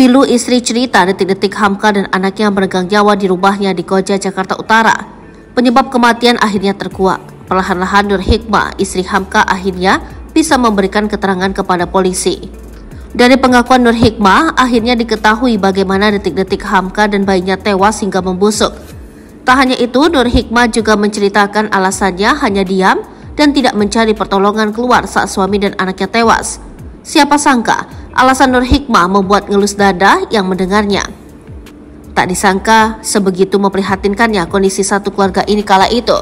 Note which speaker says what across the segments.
Speaker 1: Pilu istri cerita detik-detik Hamka dan anaknya meregang nyawa di rumahnya di Koja, Jakarta Utara. Penyebab kematian akhirnya terkuak. Perlahan-lahan Nur Hikmah, istri Hamka akhirnya bisa memberikan keterangan kepada polisi. Dari pengakuan Nur Hikmah, akhirnya diketahui bagaimana detik-detik Hamka dan bayinya tewas hingga membusuk. Tak hanya itu, Nur Hikmah juga menceritakan alasannya hanya diam dan tidak mencari pertolongan keluar saat suami dan anaknya tewas. Siapa sangka, Alasan Nur Hikmah membuat ngelus dada yang mendengarnya. Tak disangka sebegitu memprihatinkannya kondisi satu keluarga ini kala itu.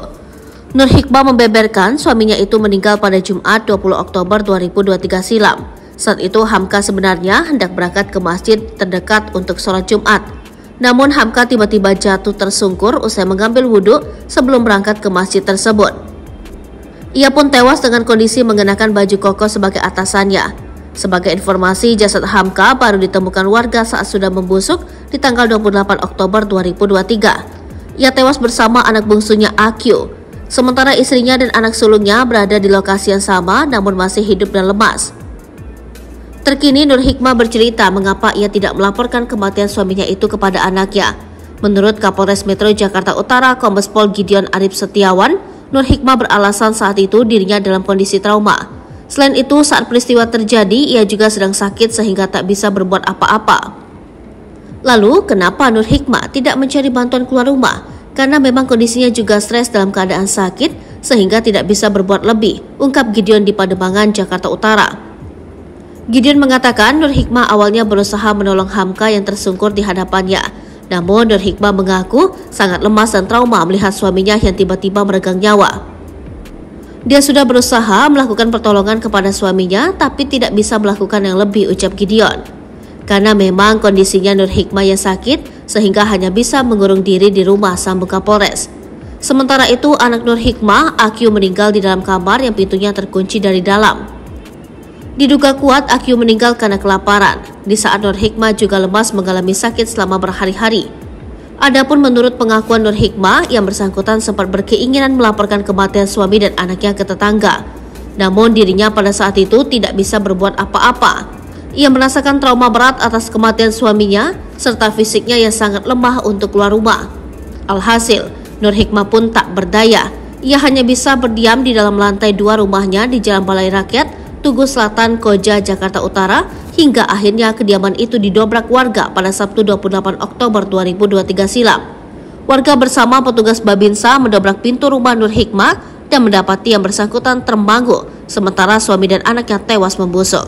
Speaker 1: Nur Hikmah membeberkan suaminya itu meninggal pada Jumat 20 Oktober 2023 silam. Saat itu Hamka sebenarnya hendak berangkat ke masjid terdekat untuk sholat Jumat. Namun Hamka tiba-tiba jatuh tersungkur usai mengambil wudhu sebelum berangkat ke masjid tersebut. Ia pun tewas dengan kondisi mengenakan baju koko sebagai atasannya. Sebagai informasi, jasad Hamka baru ditemukan warga saat sudah membusuk di tanggal 28 Oktober 2023. Ia tewas bersama anak bungsunya Akio, Sementara istrinya dan anak sulungnya berada di lokasi yang sama namun masih hidup dan lemas. Terkini Nur Hikmah bercerita mengapa ia tidak melaporkan kematian suaminya itu kepada anaknya. Menurut Kapolres Metro Jakarta Utara Kombes Pol Gideon Arif Setiawan, Nur Hikmah beralasan saat itu dirinya dalam kondisi trauma. Selain itu, saat peristiwa terjadi, ia juga sedang sakit sehingga tak bisa berbuat apa-apa. Lalu, kenapa Nur Hikmah tidak mencari bantuan keluar rumah? Karena memang kondisinya juga stres dalam keadaan sakit sehingga tidak bisa berbuat lebih, ungkap Gideon di Pademangan, Jakarta Utara. Gideon mengatakan Nur Hikmah awalnya berusaha menolong Hamka yang tersungkur di hadapannya. Namun Nur Hikmah mengaku sangat lemas dan trauma melihat suaminya yang tiba-tiba meregang nyawa. Dia sudah berusaha melakukan pertolongan kepada suaminya, tapi tidak bisa melakukan yang lebih, ucap Gideon. Karena memang kondisinya Nur Hikmah yang sakit, sehingga hanya bisa mengurung diri di rumah sambung Kapolres. Sementara itu, anak Nur Hikmah, Akyu meninggal di dalam kamar yang pintunya terkunci dari dalam. Diduga kuat, Akyu meninggal karena kelaparan. Di saat Nur Hikmah juga lemas mengalami sakit selama berhari-hari. Adapun menurut pengakuan Nur Hikmah, yang bersangkutan sempat berkeinginan melaporkan kematian suami dan anaknya ke tetangga. Namun dirinya pada saat itu tidak bisa berbuat apa-apa. Ia merasakan trauma berat atas kematian suaminya, serta fisiknya yang sangat lemah untuk keluar rumah. Alhasil, Nur Hikmah pun tak berdaya. Ia hanya bisa berdiam di dalam lantai dua rumahnya di Jalan Balai Rakyat, Tugu Selatan, Koja, Jakarta Utara hingga akhirnya kediaman itu didobrak warga pada Sabtu 28 Oktober 2023 silam. Warga bersama petugas Babinsa mendobrak pintu rumah Nur Hikmah dan mendapati yang bersangkutan termangu, sementara suami dan anaknya tewas membusuk.